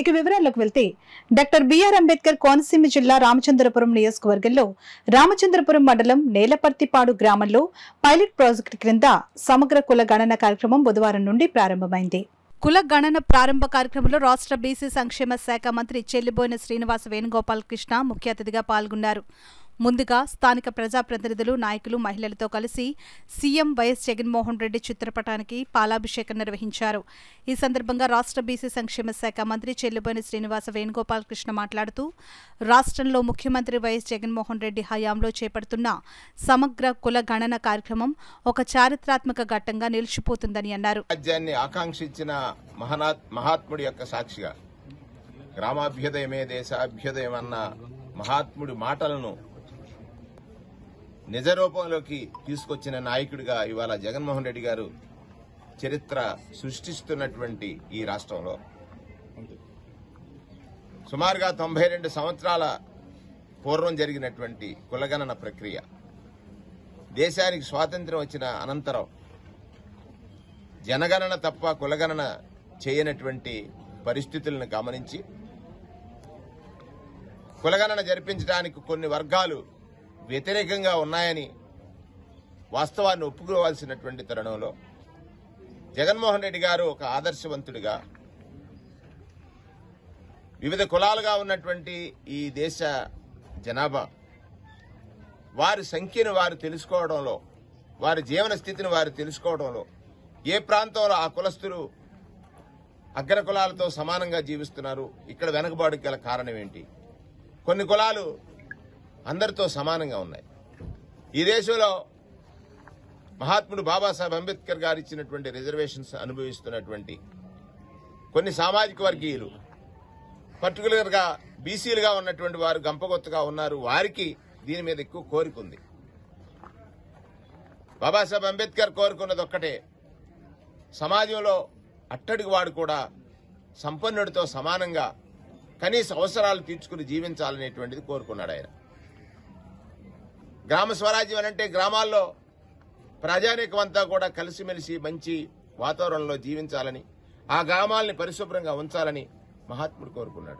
ఇక వివరాల్లోకి వెళ్తే డాక్టర్ బిఆర్ అంబేద్కర్ కోనసీమ జిల్లా రామచంద్రపురం నియోజకవర్గంలో రామచంద్రపురం మండలం నేలపర్తిపాడు గ్రామంలో పైలట్ ప్రాజెక్టు క్రింద సమగ్ర కుల గణన కార్యక్రమం బుధవారం నుండి ప్రారంభమైంది కుల గణన ప్రారంభ కార్యక్రమంలో రాష్ట్ర బీసీ సంక్షేమ శాఖ మంత్రి చెల్లిబోయిన శ్రీనివాస వేణుగోపాల్ కృష్ణ ముఖ్య అతిథిగా పాల్గొన్నారు ముందుగా స్థానిక ప్రజాప్రతినిధులు నాయకులు మహిళలతో కలిసి సీఎం వైఎస్ జగన్మోహన్ రెడ్డి చిత్రపటానికి పాలాభిషేకం నిర్వహించారు ఈ సందర్భంగా రాష్ట్ర బీసీ సంక్షేమ శాఖ మంత్రి చెల్లుబోయిన శ్రీనివాస వేణుగోపాల్ కృష్ణ మాట్లాడుతూ రాష్ట్రంలో ముఖ్యమంత్రి వైఎస్ జగన్మోహన్ రెడ్డి హయాంలో చేపడుతున్న సమగ్ర కుల గణన కార్యక్రమం ఒక చారిత్రాత్మక ఘట్టంగా నిలిచిపోతుందని అన్నారు మహాత్ముడి యొక్క సాక్షిగా గ్రామాభ్యుదయమే దేశాభ్యుదయం అన్న మహాత్ముడి మాటలను నిజ రూపంలోకి తీసుకొచ్చిన నాయకుడిగా ఇవాళ జగన్మోహన్ రెడ్డి గారు చరిత్ర సృష్టిస్తున్నటువంటి ఈ రాష్ట్రంలో సుమారుగా తొంభై రెండు సంవత్సరాల పూర్వం జరిగినటువంటి కులగణన ప్రక్రియ దేశానికి స్వాతంత్ర్యం వచ్చిన అనంతరం జనగణన తప్ప కులగణన చేయనటువంటి పరిస్థితులను గమనించి కులగణన జరిపించడానికి కొన్ని వర్గాలు వ్యతిరేకంగా ఉన్నాయని వాస్తవాన్ని ఒప్పుకోవాల్సినటువంటి తరుణంలో జగన్మోహన్ రెడ్డి గారు ఒక ఆదర్శవంతుడిగా వివిధ కులాలుగా ఉన్నటువంటి ఈ దేశ జనాభా వారి సంఖ్యను వారు తెలుసుకోవడంలో వారి జీవన స్థితిని వారు తెలుసుకోవడంలో ఏ ప్రాంతంలో ఆ కులస్తులు అగ్ర కులాలతో సమానంగా జీవిస్తున్నారు ఇక్కడ వెనుకబాటుకి గల కారణం ఏంటి కొన్ని కులాలు అందరితో సమానంగా ఉన్నాయి ఈ దేశంలో మహాత్ముడు బాబాసాహెబ్ అంబేద్కర్ గారు ఇచ్చినటువంటి రిజర్వేషన్స్ అనుభవిస్తున్నటువంటి కొన్ని సామాజిక వర్గీయులు పర్టికులర్గా బీసీలుగా ఉన్నటువంటి వారు గంపగొత్తగా ఉన్నారు వారికి దీని మీద ఎక్కువ కోరిక ఉంది బాబాసాహెబ్ అంబేద్కర్ కోరుకున్నది ఒక్కటే సమాజంలో అట్టడికి వాడు కూడా సంపన్నుడితో సమానంగా కనీస అవసరాలు తీర్చుకుని జీవించాలనేటువంటిది కోరుకున్నాడు ఆయన గ్రామ స్వరాజ్యం అంటే గ్రామాల్లో ప్రజానీకమంతా కూడా కలిసిమెలిసి మంచి వాతావరణంలో జీవించాలని ఆ గ్రామాలని పరిశుభ్రంగా ఉంచాలని మహాత్ముడు కోరుకున్నాడు